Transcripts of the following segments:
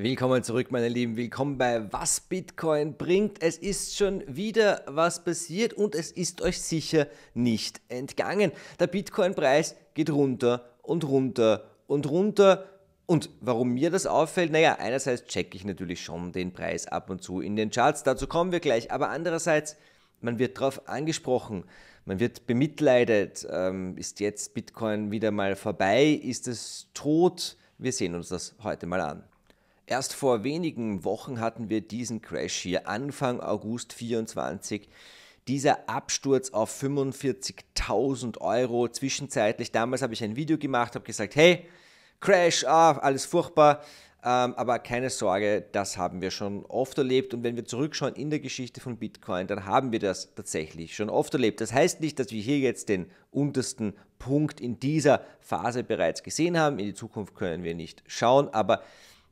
Willkommen zurück, meine Lieben. Willkommen bei Was Bitcoin bringt. Es ist schon wieder was passiert und es ist euch sicher nicht entgangen. Der Bitcoin-Preis geht runter und runter und runter. Und warum mir das auffällt, naja, einerseits checke ich natürlich schon den Preis ab und zu in den Charts, dazu kommen wir gleich, aber andererseits, man wird darauf angesprochen, man wird bemitleidet, ähm, ist jetzt Bitcoin wieder mal vorbei, ist es tot? Wir sehen uns das heute mal an. Erst vor wenigen Wochen hatten wir diesen Crash hier, Anfang August 24. Dieser Absturz auf 45.000 Euro zwischenzeitlich. Damals habe ich ein Video gemacht, habe gesagt, hey, Crash, ah, alles furchtbar. Ähm, aber keine Sorge, das haben wir schon oft erlebt. Und wenn wir zurückschauen in der Geschichte von Bitcoin, dann haben wir das tatsächlich schon oft erlebt. Das heißt nicht, dass wir hier jetzt den untersten Punkt in dieser Phase bereits gesehen haben. In die Zukunft können wir nicht schauen, aber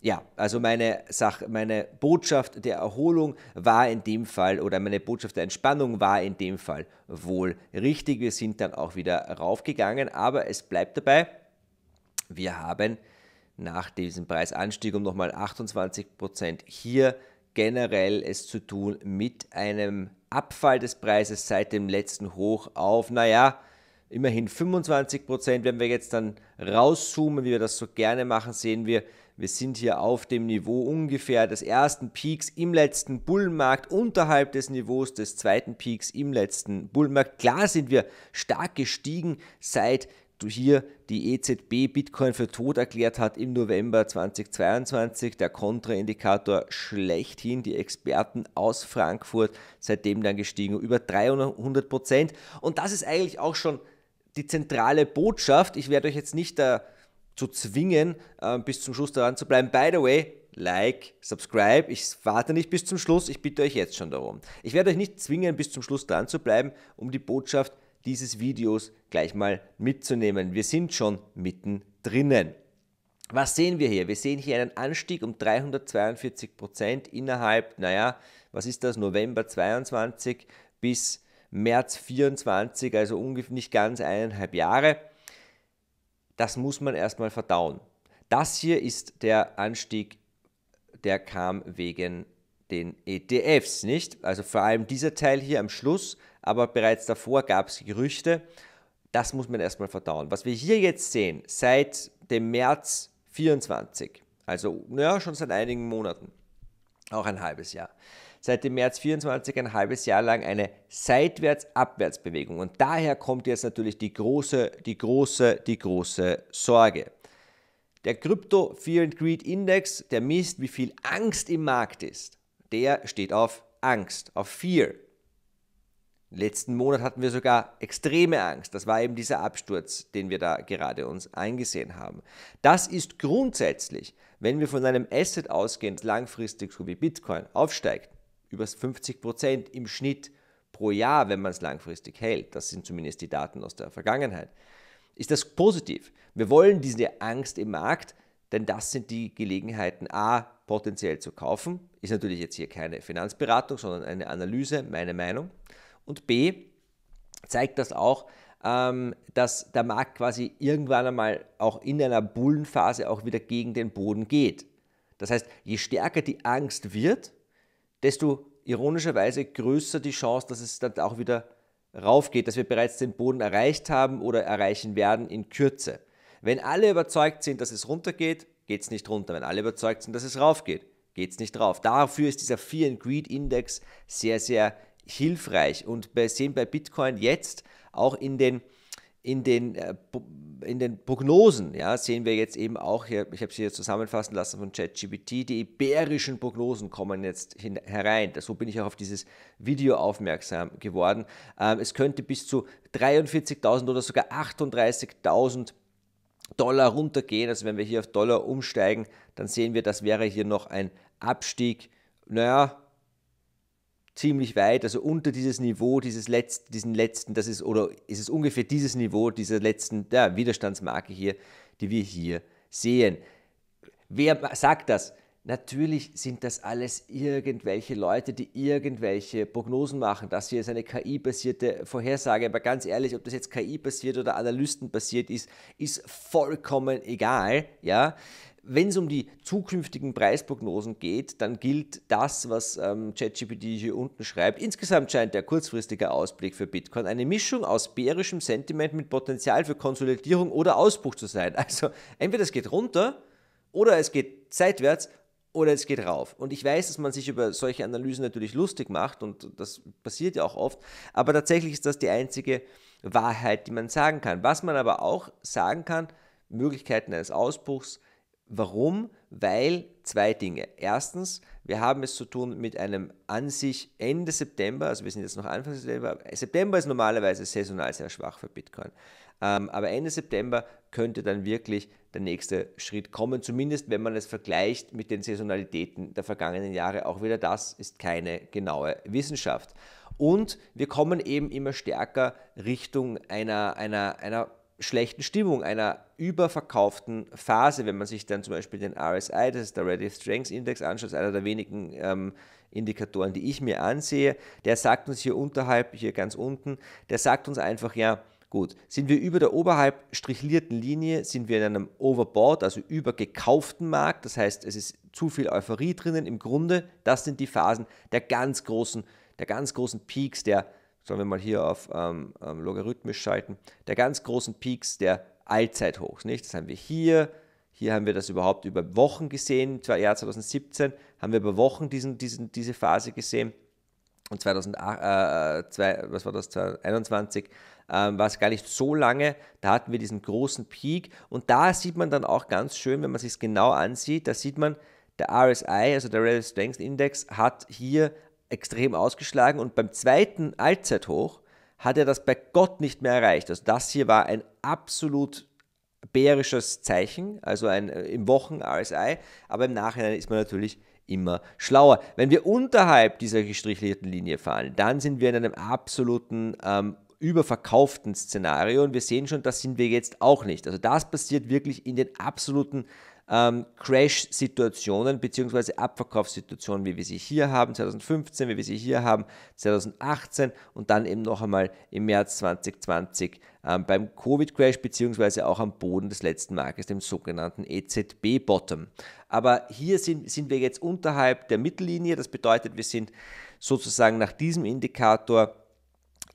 ja, also meine, Sache, meine Botschaft der Erholung war in dem Fall oder meine Botschaft der Entspannung war in dem Fall wohl richtig. Wir sind dann auch wieder raufgegangen, aber es bleibt dabei, wir haben nach diesem Preisanstieg um nochmal 28 hier generell es zu tun mit einem Abfall des Preises seit dem letzten Hoch auf, naja, immerhin 25 Wenn wir jetzt dann rauszoomen, wie wir das so gerne machen, sehen wir, wir sind hier auf dem Niveau ungefähr des ersten Peaks im letzten Bullenmarkt, unterhalb des Niveaus des zweiten Peaks im letzten Bullenmarkt. Klar sind wir stark gestiegen seit du hier die EZB Bitcoin für tot erklärt hat im November 2022, der Kontraindikator schlechthin, die Experten aus Frankfurt, seitdem dann gestiegen über 300 Prozent. Und das ist eigentlich auch schon die zentrale Botschaft. Ich werde euch jetzt nicht da zu zwingen, ähm, bis zum Schluss daran zu bleiben. By the way, Like, Subscribe. Ich warte nicht bis zum Schluss, ich bitte euch jetzt schon darum. Ich werde euch nicht zwingen, bis zum Schluss dran zu bleiben, um die Botschaft dieses Videos gleich mal mitzunehmen. Wir sind schon mittendrin. Was sehen wir hier? Wir sehen hier einen Anstieg um 342 Prozent innerhalb, naja, was ist das, November 22 bis März 24, also ungefähr nicht ganz eineinhalb Jahre das muss man erstmal verdauen. Das hier ist der Anstieg, der kam wegen den ETFs, nicht? Also vor allem dieser Teil hier am Schluss, aber bereits davor gab es Gerüchte. Das muss man erstmal verdauen. Was wir hier jetzt sehen, seit dem März 24, also ja, schon seit einigen Monaten, auch ein halbes Jahr, seit dem März 24 ein halbes Jahr lang eine Seitwärts-Abwärtsbewegung. Und daher kommt jetzt natürlich die große, die große, die große Sorge. Der Crypto Fear and Greed Index, der misst, wie viel Angst im Markt ist, der steht auf Angst, auf Fear. Letzten Monat hatten wir sogar extreme Angst. Das war eben dieser Absturz, den wir da gerade uns eingesehen haben. Das ist grundsätzlich, wenn wir von einem Asset ausgehend langfristig so wie Bitcoin aufsteigt, über 50 Prozent im Schnitt pro Jahr, wenn man es langfristig hält. Das sind zumindest die Daten aus der Vergangenheit. Ist das positiv? Wir wollen diese Angst im Markt, denn das sind die Gelegenheiten, a, potenziell zu kaufen, ist natürlich jetzt hier keine Finanzberatung, sondern eine Analyse, meine Meinung, und b, zeigt das auch, ähm, dass der Markt quasi irgendwann einmal auch in einer Bullenphase auch wieder gegen den Boden geht. Das heißt, je stärker die Angst wird, desto ironischerweise größer die Chance, dass es dann auch wieder raufgeht, dass wir bereits den Boden erreicht haben oder erreichen werden in Kürze. Wenn alle überzeugt sind, dass es runtergeht, geht es nicht runter. Wenn alle überzeugt sind, dass es raufgeht, geht es nicht rauf. Dafür ist dieser Fear and Greed Index sehr, sehr hilfreich. Und wir sehen bei Bitcoin jetzt auch in den, in den äh, in den Prognosen ja, sehen wir jetzt eben auch, hier, ich habe sie hier zusammenfassen lassen von ChatGPT, die iberischen Prognosen kommen jetzt hin, herein. So bin ich auch auf dieses Video aufmerksam geworden. Ähm, es könnte bis zu 43.000 oder sogar 38.000 Dollar runtergehen. Also wenn wir hier auf Dollar umsteigen, dann sehen wir, das wäre hier noch ein Abstieg, naja, ziemlich weit, also unter dieses Niveau, dieses letzten, diesen letzten, das ist, oder ist es ungefähr dieses Niveau, dieser letzten ja, Widerstandsmarke hier, die wir hier sehen. Wer sagt das? Natürlich sind das alles irgendwelche Leute, die irgendwelche Prognosen machen. Das hier ist eine KI-basierte Vorhersage. Aber ganz ehrlich, ob das jetzt KI-basiert oder Analysten-basiert ist, ist vollkommen egal. Ja? Wenn es um die zukünftigen Preisprognosen geht, dann gilt das, was ähm, ChatGPT hier unten schreibt. Insgesamt scheint der kurzfristige Ausblick für Bitcoin eine Mischung aus bärischem Sentiment mit Potenzial für Konsolidierung oder Ausbruch zu sein. Also entweder es geht runter oder es geht seitwärts oder es geht rauf. Und ich weiß, dass man sich über solche Analysen natürlich lustig macht und das passiert ja auch oft, aber tatsächlich ist das die einzige Wahrheit, die man sagen kann. Was man aber auch sagen kann, Möglichkeiten eines Ausbruchs, Warum? Weil zwei Dinge. Erstens, wir haben es zu tun mit einem an sich Ende September, also wir sind jetzt noch Anfang September. September ist normalerweise saisonal sehr schwach für Bitcoin. Ähm, aber Ende September könnte dann wirklich der nächste Schritt kommen, zumindest wenn man es vergleicht mit den Saisonalitäten der vergangenen Jahre. Auch wieder das ist keine genaue Wissenschaft. Und wir kommen eben immer stärker Richtung einer, einer, einer schlechten Stimmung, einer überverkauften Phase, wenn man sich dann zum Beispiel den RSI, das ist der Relative Strengths Index, anschaut, einer der wenigen ähm, Indikatoren, die ich mir ansehe, der sagt uns hier unterhalb, hier ganz unten, der sagt uns einfach, ja, gut, sind wir über der oberhalb strichlierten Linie, sind wir in einem Overbought, also übergekauften Markt, das heißt, es ist zu viel Euphorie drinnen, im Grunde, das sind die Phasen der ganz großen, der ganz großen Peaks, der sollen wir mal hier auf ähm, ähm, logarithmisch schalten, der ganz großen Peaks der Allzeithochs. Nicht? Das haben wir hier, hier haben wir das überhaupt über Wochen gesehen, im Jahr 2017 haben wir über Wochen diesen, diesen, diese Phase gesehen und 2008, äh, äh, zwei, was war das, 2021 ähm, war es gar nicht so lange, da hatten wir diesen großen Peak und da sieht man dann auch ganz schön, wenn man sich genau ansieht, da sieht man, der RSI, also der Relative Strength Index, hat hier extrem ausgeschlagen und beim zweiten Allzeithoch hat er das bei Gott nicht mehr erreicht. Also das hier war ein absolut bärisches Zeichen, also ein äh, im Wochen RSI, aber im Nachhinein ist man natürlich immer schlauer. Wenn wir unterhalb dieser gestrichelten Linie fahren, dann sind wir in einem absoluten ähm, überverkauften Szenario und wir sehen schon, das sind wir jetzt auch nicht. Also das passiert wirklich in den absoluten ähm, Crash-Situationen bzw. Abverkaufssituationen, wie wir sie hier haben, 2015, wie wir sie hier haben, 2018 und dann eben noch einmal im März 2020 ähm, beim Covid-Crash bzw. auch am Boden des letzten Marktes, dem sogenannten EZB-Bottom. Aber hier sind, sind wir jetzt unterhalb der Mittellinie, das bedeutet, wir sind sozusagen nach diesem Indikator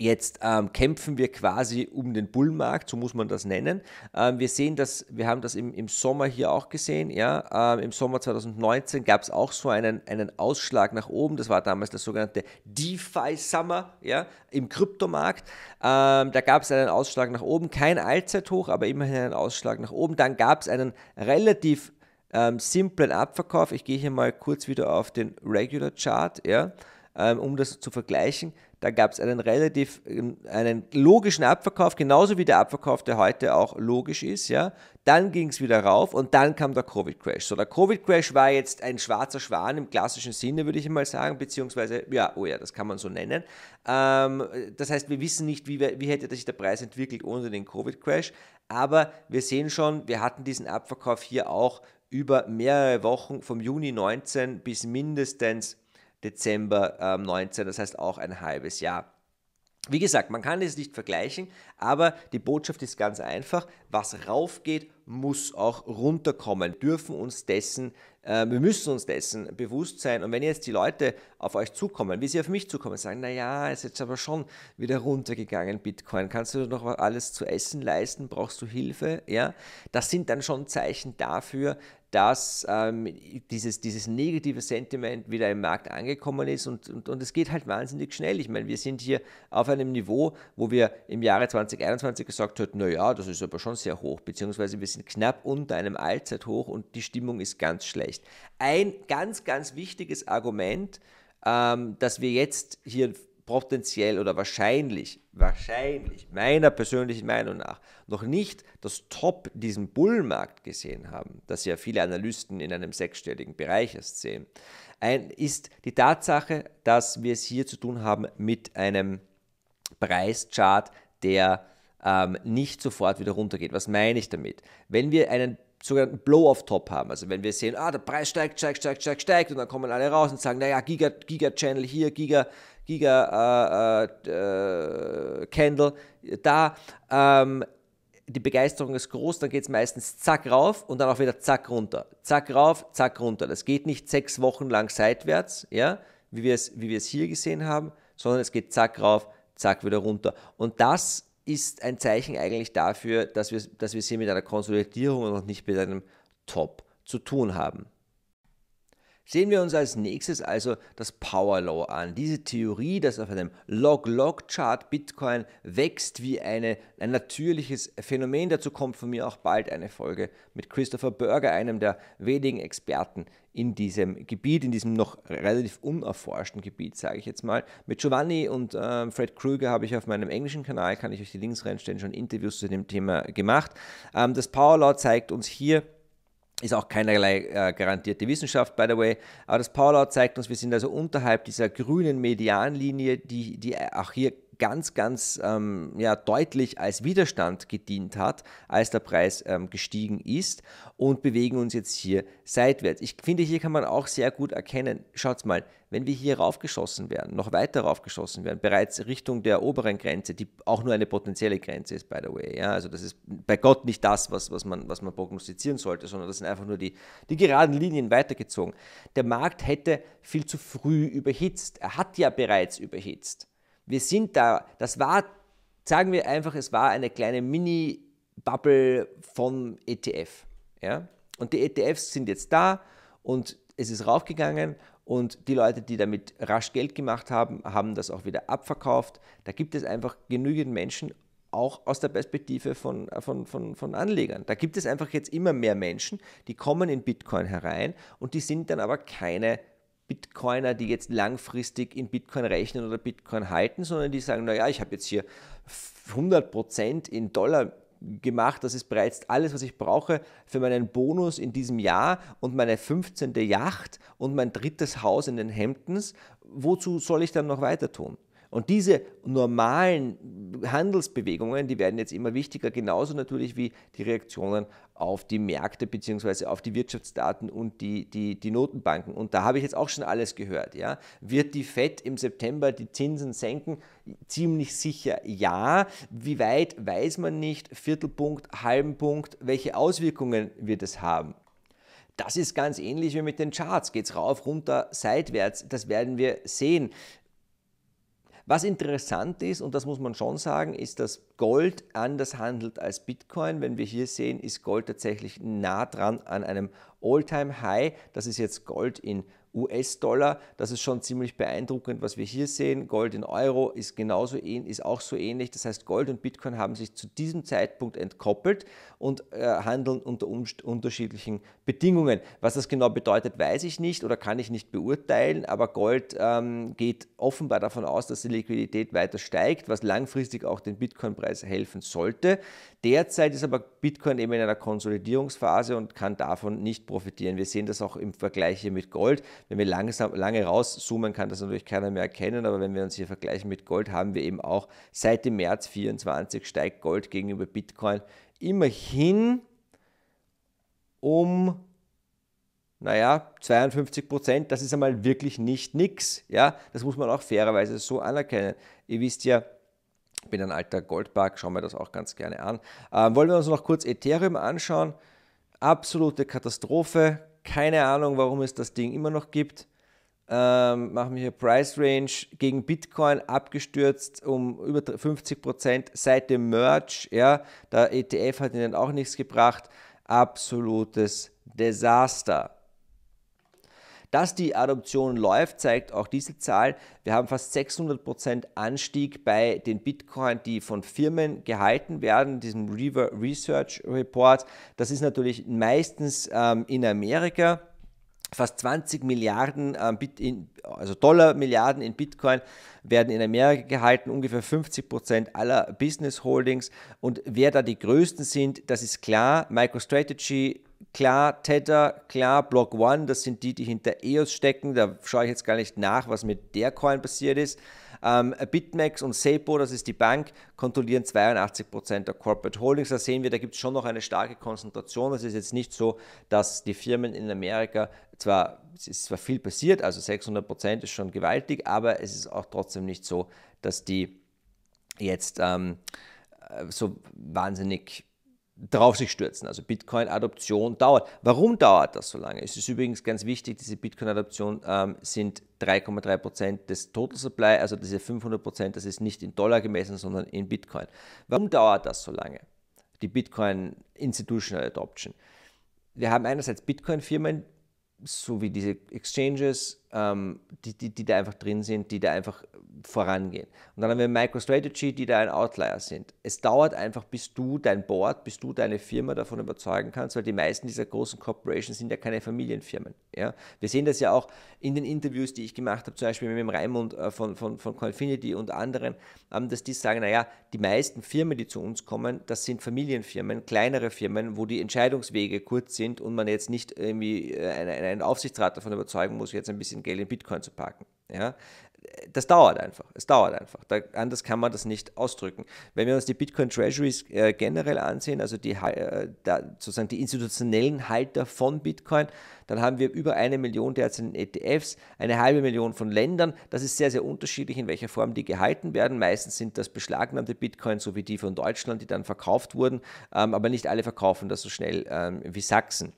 Jetzt ähm, kämpfen wir quasi um den Bullmarkt, so muss man das nennen. Ähm, wir sehen das, wir haben das im, im Sommer hier auch gesehen. Ja? Ähm, Im Sommer 2019 gab es auch so einen, einen Ausschlag nach oben. Das war damals der sogenannte DeFi Summer ja? im Kryptomarkt. Ähm, da gab es einen Ausschlag nach oben, kein Allzeithoch, aber immerhin einen Ausschlag nach oben. Dann gab es einen relativ ähm, simplen Abverkauf. Ich gehe hier mal kurz wieder auf den Regular Chart, ja? Ähm, um das zu vergleichen. Da gab es einen relativ, ähm, einen logischen Abverkauf, genauso wie der Abverkauf, der heute auch logisch ist. Ja. Dann ging es wieder rauf und dann kam der Covid-Crash. So, der Covid-Crash war jetzt ein schwarzer Schwan im klassischen Sinne, würde ich mal sagen, beziehungsweise, ja, oh ja, das kann man so nennen. Ähm, das heißt, wir wissen nicht, wie, wie hätte sich der Preis entwickelt ohne den Covid-Crash. Aber wir sehen schon, wir hatten diesen Abverkauf hier auch über mehrere Wochen vom Juni 19 bis mindestens Dezember ähm, 19, das heißt auch ein halbes Jahr. Wie gesagt, man kann es nicht vergleichen, aber die Botschaft ist ganz einfach, was raufgeht, muss auch runterkommen. Dürfen uns dessen, äh, wir müssen uns dessen bewusst sein. Und wenn jetzt die Leute auf euch zukommen, wie sie auf mich zukommen, sagen, naja, ist jetzt aber schon wieder runtergegangen, Bitcoin. Kannst du noch alles zu essen leisten? Brauchst du Hilfe? Ja, das sind dann schon Zeichen dafür, dass ähm, dieses, dieses negative Sentiment wieder im Markt angekommen ist und, und, und es geht halt wahnsinnig schnell. Ich meine, wir sind hier auf einem Niveau, wo wir im Jahre 2020 2021 gesagt hat, naja, das ist aber schon sehr hoch, beziehungsweise wir sind knapp unter einem Allzeithoch und die Stimmung ist ganz schlecht. Ein ganz, ganz wichtiges Argument, ähm, dass wir jetzt hier potenziell oder wahrscheinlich, wahrscheinlich, meiner persönlichen Meinung nach, noch nicht das Top diesem Bullmarkt gesehen haben, das ja viele Analysten in einem sechsstelligen Bereich erst sehen, ein, ist die Tatsache, dass wir es hier zu tun haben mit einem Preischart, der ähm, nicht sofort wieder runtergeht. Was meine ich damit? Wenn wir einen sogenannten Blow-off-Top haben, also wenn wir sehen, ah, der Preis steigt, steigt, steigt, steigt, steigt und dann kommen alle raus und sagen, naja, Giga, Giga Channel hier, Giga, Giga äh, äh, Candle da, ähm, die Begeisterung ist groß, dann geht es meistens zack rauf und dann auch wieder zack runter. Zack rauf, zack runter. Das geht nicht sechs Wochen lang seitwärts, ja, wie wir es, wie wir es hier gesehen haben, sondern es geht zack rauf, zack, wieder runter. Und das ist ein Zeichen eigentlich dafür, dass wir, dass wir es hier mit einer Konsolidierung und nicht mit einem Top zu tun haben. Sehen wir uns als nächstes also das Power Law an. Diese Theorie, dass auf einem Log-Log-Chart Bitcoin wächst wie eine, ein natürliches Phänomen. Dazu kommt von mir auch bald eine Folge mit Christopher Berger, einem der wenigen Experten in diesem Gebiet, in diesem noch relativ unerforschten Gebiet, sage ich jetzt mal. Mit Giovanni und äh, Fred Krüger habe ich auf meinem englischen Kanal, kann ich euch die Links reinstellen, schon Interviews zu dem Thema gemacht. Ähm, das Power Law zeigt uns hier, ist auch keinerlei äh, garantierte Wissenschaft, by the way. Aber das Powerlaw zeigt uns, wir sind also unterhalb dieser grünen Medianlinie, die, die auch hier ganz, ganz ähm, ja, deutlich als Widerstand gedient hat, als der Preis ähm, gestiegen ist und bewegen uns jetzt hier seitwärts. Ich finde, hier kann man auch sehr gut erkennen, schaut mal, wenn wir hier raufgeschossen werden, noch weiter raufgeschossen werden, bereits Richtung der oberen Grenze, die auch nur eine potenzielle Grenze ist, by the way. Ja, also das ist bei Gott nicht das, was, was, man, was man prognostizieren sollte, sondern das sind einfach nur die, die geraden Linien weitergezogen. Der Markt hätte viel zu früh überhitzt. Er hat ja bereits überhitzt wir sind da, das war, sagen wir einfach, es war eine kleine Mini-Bubble vom ETF. Ja? Und die ETFs sind jetzt da und es ist raufgegangen und die Leute, die damit rasch Geld gemacht haben, haben das auch wieder abverkauft. Da gibt es einfach genügend Menschen, auch aus der Perspektive von, von, von, von Anlegern. Da gibt es einfach jetzt immer mehr Menschen, die kommen in Bitcoin herein und die sind dann aber keine Bitcoiner, die jetzt langfristig in Bitcoin rechnen oder Bitcoin halten, sondern die sagen, naja, ich habe jetzt hier 100% in Dollar gemacht, das ist bereits alles, was ich brauche für meinen Bonus in diesem Jahr und meine 15. Yacht und mein drittes Haus in den Hamptons. Wozu soll ich dann noch weiter tun? Und diese normalen Handelsbewegungen, die werden jetzt immer wichtiger, genauso natürlich wie die Reaktionen auf die Märkte bzw. auf die Wirtschaftsdaten und die, die, die Notenbanken. Und da habe ich jetzt auch schon alles gehört. Ja? Wird die FED im September die Zinsen senken? Ziemlich sicher ja. Wie weit weiß man nicht. Viertelpunkt, halben Punkt. Welche Auswirkungen wird es haben? Das ist ganz ähnlich wie mit den Charts. Geht es rauf, runter, seitwärts. Das werden wir sehen. Was interessant ist, und das muss man schon sagen, ist, dass Gold anders handelt als Bitcoin. Wenn wir hier sehen, ist Gold tatsächlich nah dran an einem All-Time-High. Das ist jetzt Gold in US-Dollar. Das ist schon ziemlich beeindruckend, was wir hier sehen. Gold in Euro ist genauso ist auch so ähnlich. Das heißt, Gold und Bitcoin haben sich zu diesem Zeitpunkt entkoppelt und äh, handeln unter unterschiedlichen Bedingungen. Was das genau bedeutet, weiß ich nicht oder kann ich nicht beurteilen, aber Gold ähm, geht offenbar davon aus, dass die Liquidität weiter steigt, was langfristig auch den Bitcoin-Preis helfen sollte. Derzeit ist aber Bitcoin eben in einer Konsolidierungsphase und kann davon nicht profitieren. Wir sehen das auch im Vergleich hier mit Gold. Wenn wir langsam, lange rauszoomen, kann das natürlich keiner mehr erkennen, aber wenn wir uns hier vergleichen mit Gold, haben wir eben auch seit dem März 2024 steigt Gold gegenüber Bitcoin immerhin um naja, 52 Prozent, das ist einmal wirklich nicht nix. Ja, das muss man auch fairerweise so anerkennen. Ihr wisst ja, ich bin ein alter Goldbug, schauen wir das auch ganz gerne an. Ähm, wollen wir uns noch kurz Ethereum anschauen? Absolute Katastrophe keine Ahnung, warum es das Ding immer noch gibt. Ähm, machen wir hier Price Range gegen Bitcoin abgestürzt um über 50% seit dem Merch. Ja, der ETF hat ihnen auch nichts gebracht. Absolutes Desaster. Dass die Adoption läuft, zeigt auch diese Zahl. Wir haben fast 600% Prozent Anstieg bei den Bitcoin, die von Firmen gehalten werden, diesem Research Report. Das ist natürlich meistens ähm, in Amerika. Fast 20 Milliarden, äh, in, also Dollar Milliarden in Bitcoin werden in Amerika gehalten, ungefähr 50 Prozent aller Business Holdings. Und wer da die größten sind, das ist klar. MicroStrategy, klar Tether, klar Block One, das sind die, die hinter EOS stecken. Da schaue ich jetzt gar nicht nach, was mit der Coin passiert ist. Ähm, BitMEX und SEPO, das ist die Bank, kontrollieren 82% Prozent der Corporate Holdings. Da sehen wir, da gibt es schon noch eine starke Konzentration. Es ist jetzt nicht so, dass die Firmen in Amerika zwar, es ist zwar viel passiert, also 600 Prozent ist schon gewaltig, aber es ist auch trotzdem nicht so, dass die jetzt ähm, äh, so wahnsinnig drauf sich stürzen. Also Bitcoin-Adoption dauert. Warum dauert das so lange? Es ist übrigens ganz wichtig, diese Bitcoin-Adoption ähm, sind 3,3% Prozent des Total Supply, also diese 500%, Prozent, das ist nicht in Dollar gemessen, sondern in Bitcoin. Warum dauert das so lange? Die Bitcoin Institutional Adoption. Wir haben einerseits Bitcoin-Firmen, so wie diese Exchanges ähm, die, die, die da einfach drin sind, die da einfach vorangehen. Und dann haben wir MicroStrategy, die da ein Outlier sind. Es dauert einfach, bis du dein Board, bis du deine Firma davon überzeugen kannst, weil die meisten dieser großen Corporations sind ja keine Familienfirmen. Ja? Wir sehen das ja auch in den Interviews, die ich gemacht habe, zum Beispiel mit dem Raimund äh, von, von, von Confinity und anderen, ähm, dass die sagen, naja, die meisten Firmen, die zu uns kommen, das sind Familienfirmen, kleinere Firmen, wo die Entscheidungswege kurz sind und man jetzt nicht irgendwie äh, einen, einen Aufsichtsrat davon überzeugen muss, jetzt ein bisschen diesem Geld in Bitcoin zu packen. Ja? Das dauert einfach. Es dauert einfach. Da, anders kann man das nicht ausdrücken. Wenn wir uns die Bitcoin Treasuries äh, generell ansehen, also die, äh, da, sozusagen die institutionellen Halter von Bitcoin, dann haben wir über eine Million derzeit in ETFs, eine halbe Million von Ländern. Das ist sehr, sehr unterschiedlich, in welcher Form die gehalten werden. Meistens sind das beschlagnahmte Bitcoins, so wie die von Deutschland, die dann verkauft wurden. Ähm, aber nicht alle verkaufen das so schnell ähm, wie Sachsen.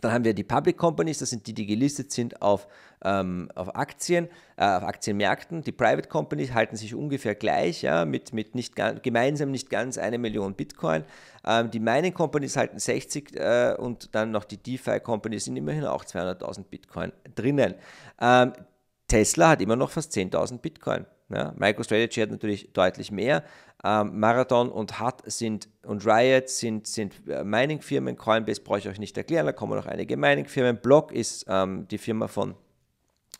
Dann haben wir die Public Companies, das sind die, die gelistet sind auf, ähm, auf Aktien, äh, auf Aktienmärkten. Die Private Companies halten sich ungefähr gleich, ja, mit, mit nicht gemeinsam nicht ganz eine Million Bitcoin. Ähm, die Mining Companies halten 60 äh, und dann noch die DeFi Companies sind immerhin auch 200.000 Bitcoin drinnen. Ähm, Tesla hat immer noch fast 10.000 Bitcoin. Ja, MicroStrategy hat natürlich deutlich mehr. Ähm, Marathon und Hut sind und Riot sind, sind äh, Mining-Firmen. Coinbase brauche ich euch nicht erklären, da kommen noch einige Mining-Firmen. Block ist ähm, die Firma von,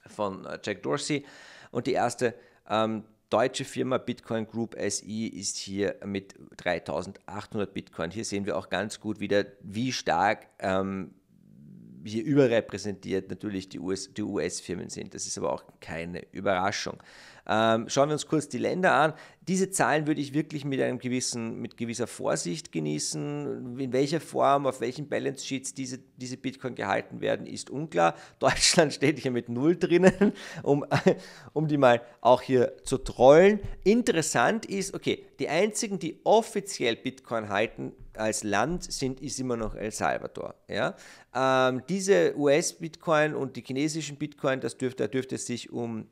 von äh, Jack Dorsey. Und die erste ähm, deutsche Firma Bitcoin Group SI ist hier mit 3800 Bitcoin. Hier sehen wir auch ganz gut wieder, wie stark ähm, hier überrepräsentiert natürlich die US-Firmen die US sind. Das ist aber auch keine Überraschung. Ähm, schauen wir uns kurz die Länder an. Diese Zahlen würde ich wirklich mit, einem gewissen, mit gewisser Vorsicht genießen. In welcher Form, auf welchen Balance Sheets diese, diese Bitcoin gehalten werden, ist unklar. Deutschland steht hier mit Null drinnen, um, um die mal auch hier zu trollen. Interessant ist, okay, die einzigen, die offiziell Bitcoin halten als Land, sind, ist immer noch El Salvador. Ja? Ähm, diese US-Bitcoin und die chinesischen Bitcoin, das dürfte, da dürfte es sich um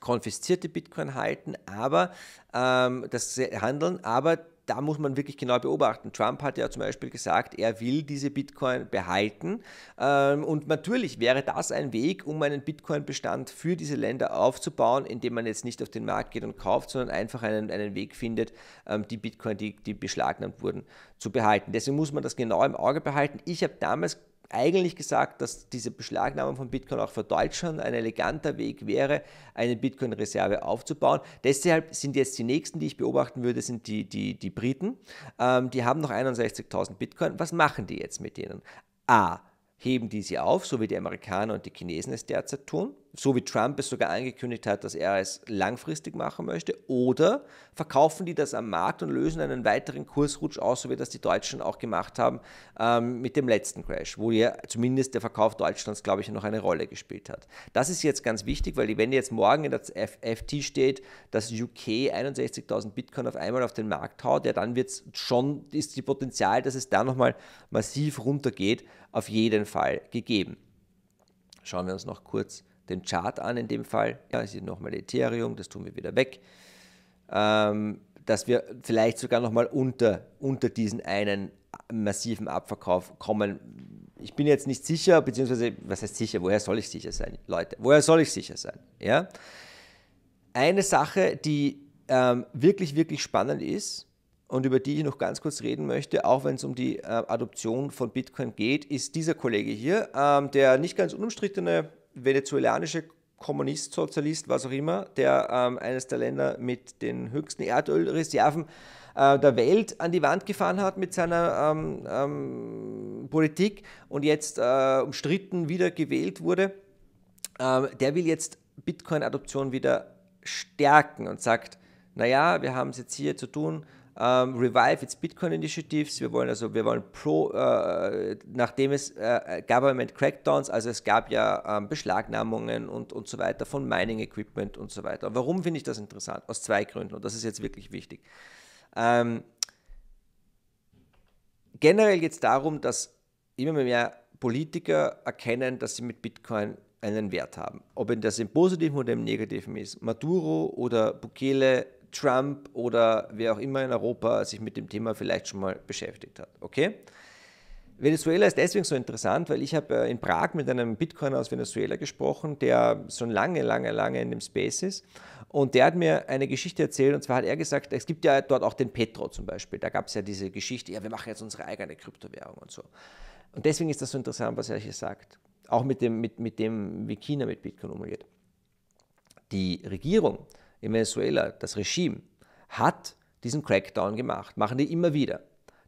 konfiszierte Bitcoin halten, aber ähm, das handeln, aber da muss man wirklich genau beobachten. Trump hat ja zum Beispiel gesagt, er will diese Bitcoin behalten. Ähm, und natürlich wäre das ein Weg, um einen Bitcoin-Bestand für diese Länder aufzubauen, indem man jetzt nicht auf den Markt geht und kauft, sondern einfach einen, einen Weg findet, ähm, die Bitcoin, die, die beschlagnahmt wurden, zu behalten. Deswegen muss man das genau im Auge behalten. Ich habe damals eigentlich gesagt, dass diese Beschlagnahme von Bitcoin auch für Deutschland ein eleganter Weg wäre, eine Bitcoin-Reserve aufzubauen. Deshalb sind jetzt die nächsten, die ich beobachten würde, sind die, die, die Briten. Ähm, die haben noch 61.000 Bitcoin. Was machen die jetzt mit denen? A. Heben die sie auf, so wie die Amerikaner und die Chinesen es derzeit tun so wie Trump es sogar angekündigt hat, dass er es langfristig machen möchte, oder verkaufen die das am Markt und lösen einen weiteren Kursrutsch aus, so wie das die Deutschen auch gemacht haben ähm, mit dem letzten Crash, wo ja zumindest der Verkauf Deutschlands, glaube ich, noch eine Rolle gespielt hat. Das ist jetzt ganz wichtig, weil wenn jetzt morgen in der FT steht, dass UK 61.000 Bitcoin auf einmal auf den Markt haut, ja, dann wird schon, ist die Potenzial, dass es da nochmal massiv runtergeht, auf jeden Fall gegeben. Schauen wir uns noch kurz an den Chart an in dem Fall. Ja, ich sehe nochmal Ethereum, das tun wir wieder weg. Ähm, dass wir vielleicht sogar nochmal unter, unter diesen einen massiven Abverkauf kommen. Ich bin jetzt nicht sicher, beziehungsweise, was heißt sicher, woher soll ich sicher sein, Leute? Woher soll ich sicher sein? Ja? Eine Sache, die ähm, wirklich, wirklich spannend ist und über die ich noch ganz kurz reden möchte, auch wenn es um die äh, Adoption von Bitcoin geht, ist dieser Kollege hier, ähm, der nicht ganz unumstrittene venezuelanische Kommunist, Sozialist, was auch immer, der ähm, eines der Länder mit den höchsten Erdölreserven äh, der Welt an die Wand gefahren hat mit seiner ähm, ähm, Politik und jetzt äh, umstritten wieder gewählt wurde, ähm, der will jetzt Bitcoin-Adoption wieder stärken und sagt, naja, wir haben es jetzt hier zu tun ähm, Revive its Bitcoin Initiatives. Wir wollen also, wir wollen pro, äh, nachdem es äh, Government Crackdowns, also es gab ja ähm, Beschlagnahmungen und, und so weiter von Mining Equipment und so weiter. Warum finde ich das interessant? Aus zwei Gründen und das ist jetzt wirklich wichtig. Ähm, generell geht es darum, dass immer mehr Politiker erkennen, dass sie mit Bitcoin einen Wert haben. Ob das im positiven oder im negativen ist. Maduro oder Bukele Trump oder wer auch immer in Europa sich mit dem Thema vielleicht schon mal beschäftigt hat. Okay? Venezuela ist deswegen so interessant, weil ich habe äh, in Prag mit einem Bitcoiner aus Venezuela gesprochen, der schon lange, lange, lange in dem Space ist. Und der hat mir eine Geschichte erzählt, und zwar hat er gesagt, es gibt ja dort auch den Petro zum Beispiel. Da gab es ja diese Geschichte, ja, wir machen jetzt unsere eigene Kryptowährung und so. Und deswegen ist das so interessant, was er hier sagt. Auch mit dem, mit, mit dem wie China mit Bitcoin umgeht. Die Regierung in Venezuela, das Regime, hat diesen Crackdown gemacht, machen die immer wieder,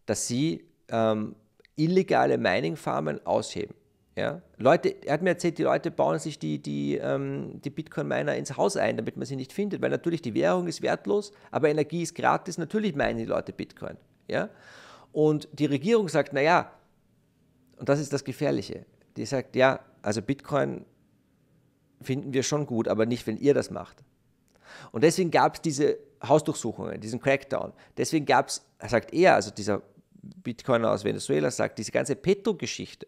dass sie ähm, illegale Mining-Farmen ausheben. Ja? Leute, er hat mir erzählt, die Leute bauen sich die, die, ähm, die Bitcoin-Miner ins Haus ein, damit man sie nicht findet, weil natürlich die Währung ist wertlos, aber Energie ist gratis, natürlich meinen die Leute Bitcoin. Ja? Und die Regierung sagt, naja, und das ist das Gefährliche, die sagt, ja, also Bitcoin finden wir schon gut, aber nicht, wenn ihr das macht. Und deswegen gab es diese Hausdurchsuchungen, diesen Crackdown. Deswegen gab es, sagt er, also dieser Bitcoiner aus Venezuela sagt, diese ganze Petro-Geschichte,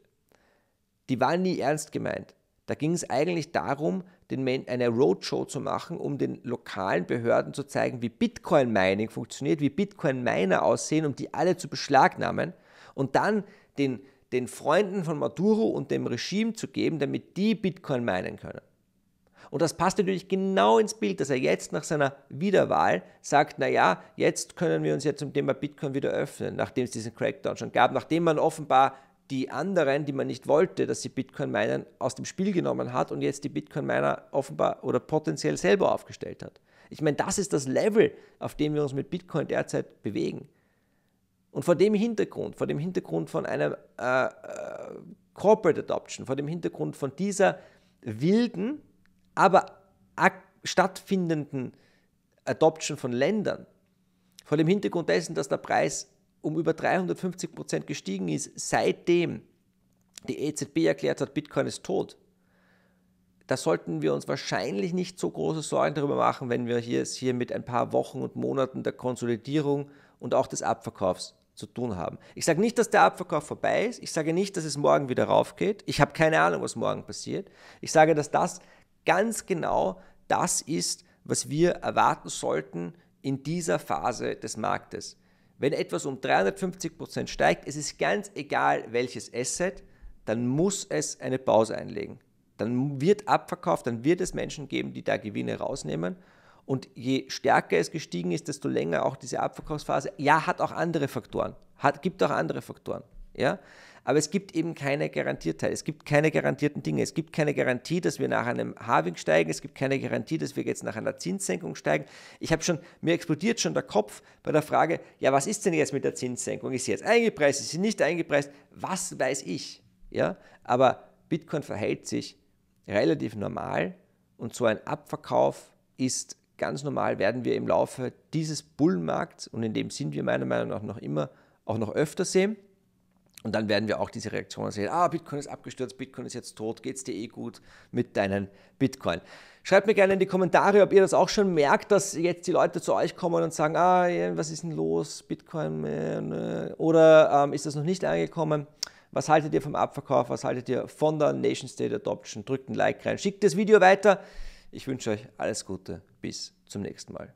die war nie ernst gemeint. Da ging es eigentlich darum, eine Roadshow zu machen, um den lokalen Behörden zu zeigen, wie Bitcoin-Mining funktioniert, wie Bitcoin-Miner aussehen, um die alle zu beschlagnahmen und dann den, den Freunden von Maduro und dem Regime zu geben, damit die Bitcoin minen können. Und das passt natürlich genau ins Bild, dass er jetzt nach seiner Wiederwahl sagt, naja, jetzt können wir uns ja zum Thema Bitcoin wieder öffnen, nachdem es diesen Crackdown schon gab, nachdem man offenbar die anderen, die man nicht wollte, dass sie Bitcoin meinen, aus dem Spiel genommen hat und jetzt die Bitcoin-Miner offenbar oder potenziell selber aufgestellt hat. Ich meine, das ist das Level, auf dem wir uns mit Bitcoin derzeit bewegen. Und vor dem Hintergrund, vor dem Hintergrund von einer äh, äh, Corporate Adoption, vor dem Hintergrund von dieser wilden, aber stattfindenden Adoption von Ländern, vor dem Hintergrund dessen, dass der Preis um über 350 Prozent gestiegen ist, seitdem die EZB erklärt hat, Bitcoin ist tot, da sollten wir uns wahrscheinlich nicht so große Sorgen darüber machen, wenn wir hier, es hier mit ein paar Wochen und Monaten der Konsolidierung und auch des Abverkaufs zu tun haben. Ich sage nicht, dass der Abverkauf vorbei ist. Ich sage nicht, dass es morgen wieder raufgeht. Ich habe keine Ahnung, was morgen passiert. Ich sage, dass das ganz genau das ist, was wir erwarten sollten in dieser Phase des Marktes. Wenn etwas um 350% Prozent steigt, es ist ganz egal welches Asset, dann muss es eine Pause einlegen. Dann wird abverkauft, dann wird es Menschen geben, die da Gewinne rausnehmen. Und je stärker es gestiegen ist, desto länger auch diese Abverkaufsphase. Ja, hat auch andere Faktoren. Hat, gibt auch andere Faktoren. Ja? Aber es gibt eben keine Garantiertheit. Es gibt keine garantierten Dinge. Es gibt keine Garantie, dass wir nach einem Halving steigen. Es gibt keine Garantie, dass wir jetzt nach einer Zinssenkung steigen. Ich habe schon, mir explodiert schon der Kopf bei der Frage, ja, was ist denn jetzt mit der Zinssenkung? Ist sie jetzt eingepreist? Ist sie nicht eingepreist? Was weiß ich? Ja, aber Bitcoin verhält sich relativ normal und so ein Abverkauf ist ganz normal, werden wir im Laufe dieses Bullenmarkts und in dem sind wir meiner Meinung nach noch immer auch noch öfter sehen. Und dann werden wir auch diese Reaktionen sehen. Ah, Bitcoin ist abgestürzt, Bitcoin ist jetzt tot, geht's dir eh gut mit deinen Bitcoin? Schreibt mir gerne in die Kommentare, ob ihr das auch schon merkt, dass jetzt die Leute zu euch kommen und sagen, ah, was ist denn los, Bitcoin? Äh, äh, oder ähm, ist das noch nicht angekommen? Was haltet ihr vom Abverkauf? Was haltet ihr von der Nation State Adoption? Drückt ein Like rein, schickt das Video weiter. Ich wünsche euch alles Gute. Bis zum nächsten Mal.